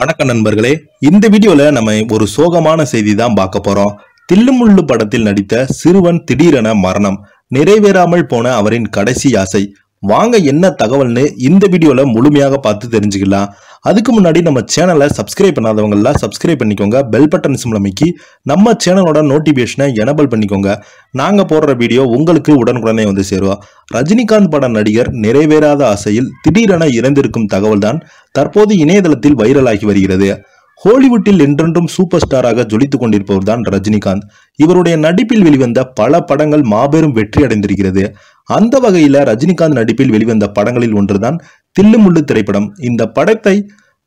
வணக்கம் நண்பர்களே இந்த வீடியோல நம்ம ஒரு சோகமான செய்தி தான் பார்க்க போறோம் தில்லுமுள்ளு படத்தில் நடித்த சிறுவன் திடீரென மரணம் நிறைவேறாமல் போன அவரின் கடைசி ஆசை வாங்க என்ன தகவல்னு இந்த வீடியோவில் முழுமையாக பார்த்து தெரிஞ்சுக்கலாம் அதுக்கு முன்னாடி நம்ம சேனலை சப்ஸ்கிரைப் பண்ணாதவங்களாம் சப்ஸ்கிரைப் பண்ணிக்கோங்க பெல் பட்டன் சிம்லமைக்கு நம்ம சேனலோட நோட்டிஃபிகேஷனை எனபிள் பண்ணிக்கோங்க நாங்கள் போடுற வீடியோ உங்களுக்கு உடனுக்குடனே வந்து சேருவோம் ரஜினிகாந்த் பட நடிகர் நிறைவேறாத ஆசையில் திடீரென இறந்திருக்கும் தகவல்தான் தற்போது இணையதளத்தில் வைரலாகி வருகிறது ஹாலிவுட்டில் என்றென்றும் சூப்பர் ஸ்டாராக ஜொலித்துக் கொண்டிருப்பவர் தான் ரஜினிகாந்த் இவருடைய நடிப்பில் வெளிவந்த பல படங்கள் மாபெரும் வெற்றி அடைந்திருக்கிறது அந்த வகையில் ரஜினிகாந்த் நடிப்பில் வெளிவந்த படங்களில் ஒன்றுதான் தில்லுமுள்ளு திரைப்படம் இந்த படத்தை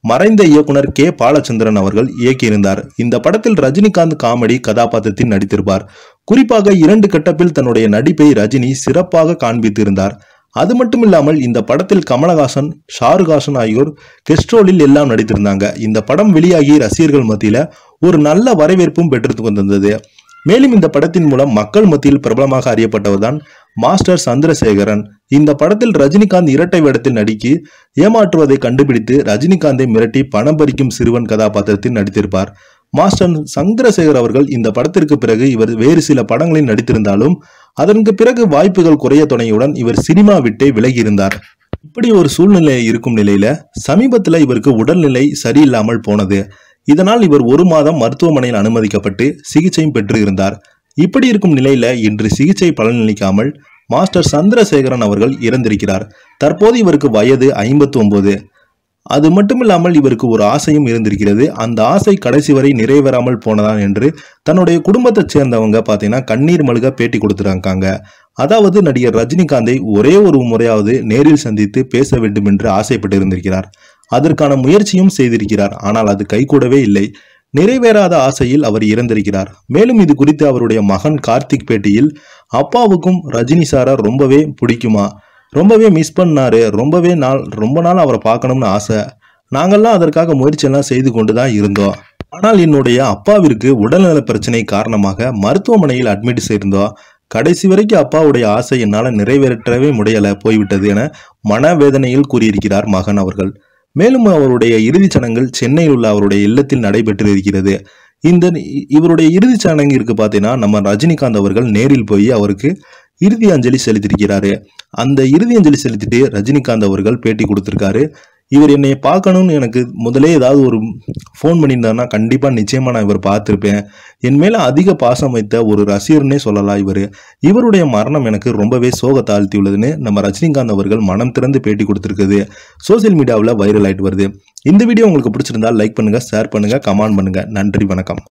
மறைந்த இயக்குனர் கே பாலச்சந்திரன் அவர்கள் இயக்கியிருந்தார் இந்த படத்தில் ரஜினிகாந்த் காமெடி கதாபாத்திரத்தில் நடித்திருப்பார் குறிப்பாக இரண்டு கட்டப்பில் தன்னுடைய நடிப்பை ரஜினி சிறப்பாக காண்பித்திருந்தார் அது மட்டும் இல்லாமல் இந்த படத்தில் கமலஹாசன் ஷாருகாசன் ஆகியோர் கெஸ்ட்ரோலில் எல்லாம் நடித்திருந்தாங்க இந்த படம் வெளியாகி ரசிகர்கள் மத்தியில் ஒரு நல்ல வரவேற்பும் பெற்று வந்திருந்தது மேலும் இந்த படத்தின் மூலம் மக்கள் மத்தியில் பிரபலமாக அறியப்பட்டவர் தான் மாஸ்டர் சந்திரசேகரன் இந்த படத்தில் ரஜினிகாந்த் இரட்டை வேடத்தில் நடிக்கி ஏமாற்றுவதை கண்டுபிடித்து ரஜினிகாந்தை மிரட்டி பணம் பறிக்கும் சிறுவன் கதாபாத்திரத்தில் நடித்திருப்பார் மாஸ்டர் சந்திரசேகர் அவர்கள் இந்த படத்திற்கு பிறகு இவர் வேறு சில படங்களில் நடித்திருந்தாலும் அதற்கு பிறகு வாய்ப்புகள் குறைய துணையுடன் இவர் சினிமா விட்டே விலகியிருந்தார் இப்படி ஒரு சூழ்நிலை இருக்கும் நிலையில சமீபத்தில் இவருக்கு உடல்நிலை சரியில்லாமல் போனது இதனால் இவர் ஒரு மாதம் மருத்துவமனையில் அனுமதிக்கப்பட்டு சிகிச்சையும் பெற்று இருந்தார் இப்படி இருக்கும் நிலையில இன்று சிகிச்சை பலனளிக்காமல் மாஸ்டர் சந்திரசேகரன் அவர்கள் இறந்திருக்கிறார் தற்போது இவருக்கு வயது ஐம்பத்தி ஒன்பது அது மட்டுமில்லாமல் இவருக்கு ஒரு ஆசையும் இருந்திருக்கிறது அந்த ஆசை கடைசி வரை நிறைவேறாமல் போனதான் என்று தன்னுடைய குடும்பத்தைச் சேர்ந்தவங்க பார்த்தீங்கன்னா கண்ணீர் மழுக பேட்டி கொடுத்துருக்காங்க அதாவது நடிகர் ரஜினிகாந்தை ஒரே ஒரு முறையாவது நேரில் சந்தித்து பேச வேண்டும் என்று ஆசைப்பட்டு இருந்திருக்கிறார் அதற்கான முயற்சியும் செய்திருக்கிறார் ஆனால் அது கைகூடவே இல்லை நிறைவேறாத ஆசையில் அவர் இறந்திருக்கிறார் மேலும் இது குறித்து அவருடைய மகன் கார்த்திக் பேட்டியில் அப்பாவுக்கும் ரஜினி சாரை ரொம்பவே பிடிக்குமா ரொம்பவே மிஸ் பண்ணாரு ரொம்பவே நாள் ரொம்ப நாள் அவரை பார்க்கணும்னு ஆசை நாங்கள்லாம் அதற்காக முயற்சியெல்லாம் செய்து கொண்டு தான் இருந்தோம் ஆனால் என்னுடைய அப்பாவிற்கு உடல்நல பிரச்சனை காரணமாக மருத்துவமனையில் அட்மிட் செய்திருந்தோம் கடைசி வரைக்கும் அப்பாவுடைய ஆசை என்னால் நிறைவேற்றவே முடியலை போய்விட்டது என மனவேதனையில் கூறியிருக்கிறார் மகன் அவர்கள் மேலும் அவருடைய இறுதிச் சடங்குகள் சென்னையில் உள்ள அவருடைய இல்லத்தில் நடைபெற்றிருக்கிறது இந்த இவருடைய இறுதிச் சடங்கு இருக்கு பார்த்தீங்கன்னா நம்ம ரஜினிகாந்த் அவர்கள் நேரில் போய் அவருக்கு இறுதி அஞ்சலி செலுத்தியிருக்கிறாரு அந்த இறுதி அஞ்சலி செலுத்திட்டு ரஜினிகாந்த் அவர்கள் பேட்டி கொடுத்திருக்காரு இவர் என்னை பார்க்கணும்னு எனக்கு முதலே ஏதாவது ஒரு ஃபோன் பண்ணியிருந்தாருன்னா கண்டிப்பாக நிச்சயமாக நான் இவர் பார்த்துருப்பேன் என் மேலே அதிக பாசம் வைத்த ஒரு ரசிகர்னே சொல்லலாம் இவர் இவருடைய மரணம் எனக்கு ரொம்பவே சோக தாழ்த்தி உள்ளதுன்னு நம்ம ரஜினிகாந்த் அவர்கள் மனம் திறந்து பேட்டி கொடுத்துருக்குது சோசியல் மீடியாவில் வைரல் ஆகிட்டு வருது இந்த வீடியோ உங்களுக்கு பிடிச்சிருந்தால் லைக் பண்ணுங்கள் ஷேர் பண்ணுங்கள் கமெண்ட் பண்ணுங்கள் நன்றி வணக்கம்